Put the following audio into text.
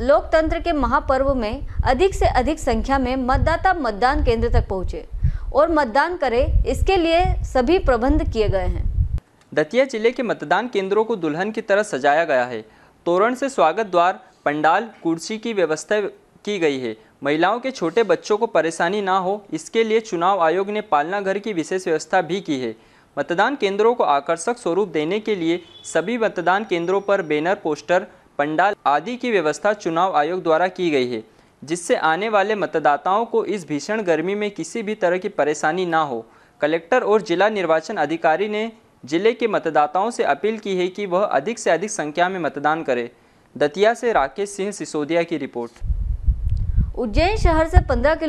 लोकतंत्र के महापर्व में अधिक से अधिक संख्या में मतदाता मतदान केंद्र तक पहुंचे और मतदान करें इसके लिए सभी प्रबंध किए गए हैं दतिया जिले के मतदान केंद्रों को दुल्हन की तरह सजाया गया है तोरण से स्वागत द्वार पंडाल कुर्सी की व्यवस्था की गई है महिलाओं के छोटे बच्चों को परेशानी ना हो इसके लिए चुनाव आयोग ने पालना घर की विशेष व्यवस्था भी की है मतदान केंद्रों को आकर्षक स्वरूप देने के लिए सभी मतदान केंद्रों पर बैनर पोस्टर पंडाल आदि की व्यवस्था चुनाव आयोग द्वारा की गई है जिससे आने वाले मतदाताओं को इस भीषण गर्मी में किसी भी तरह की परेशानी ना हो कलेक्टर और जिला निर्वाचन अधिकारी ने जिले के मतदाताओं से अपील की है कि वह अधिक से अधिक संख्या में मतदान करें दतिया से राकेश सिंह सिसोदिया की रिपोर्ट उज्जैन शहर से 15 किलो